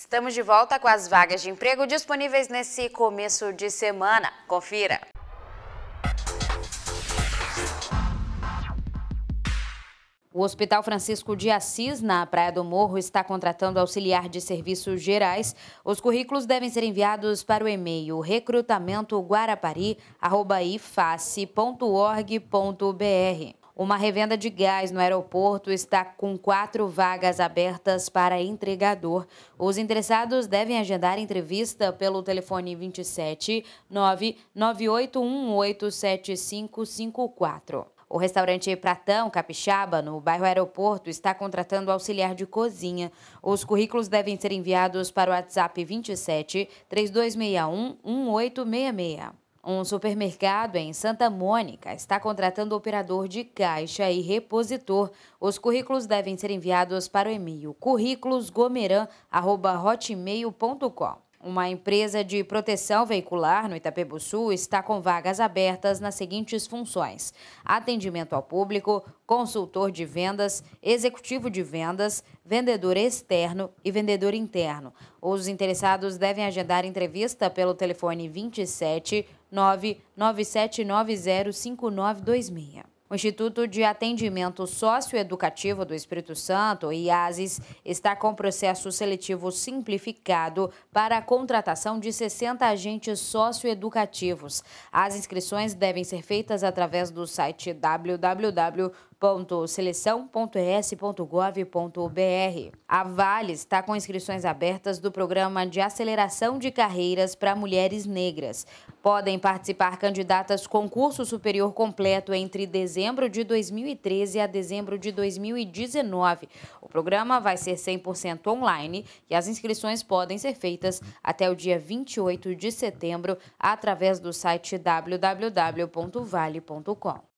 Estamos de volta com as vagas de emprego disponíveis nesse começo de semana. Confira! O Hospital Francisco de Assis, na Praia do Morro, está contratando auxiliar de serviços gerais. Os currículos devem ser enviados para o e-mail recrutamentoguarapari.iface.org.br. Uma revenda de gás no aeroporto está com quatro vagas abertas para entregador. Os interessados devem agendar entrevista pelo telefone 27 998187554. O restaurante Pratão Capixaba, no bairro Aeroporto, está contratando auxiliar de cozinha. Os currículos devem ser enviados para o WhatsApp 27 3261 1866. Um supermercado em Santa Mônica está contratando operador de caixa e repositor. Os currículos devem ser enviados para o e-mail currículosgomeran.hotmail.com. Uma empresa de proteção veicular no Itapebu Sul está com vagas abertas nas seguintes funções: atendimento ao público, consultor de vendas, executivo de vendas, vendedor externo e vendedor interno. Os interessados devem agendar entrevista pelo telefone 27 997905926. O Instituto de Atendimento Socioeducativo do Espírito Santo, IASIS, está com processo seletivo simplificado para a contratação de 60 agentes socioeducativos. As inscrições devem ser feitas através do site www www.seleção.rs.gov.br. A Vale está com inscrições abertas do programa de aceleração de carreiras para mulheres negras. Podem participar candidatas com curso superior completo entre dezembro de 2013 a dezembro de 2019. O programa vai ser 100% online e as inscrições podem ser feitas até o dia 28 de setembro através do site www.vale.com.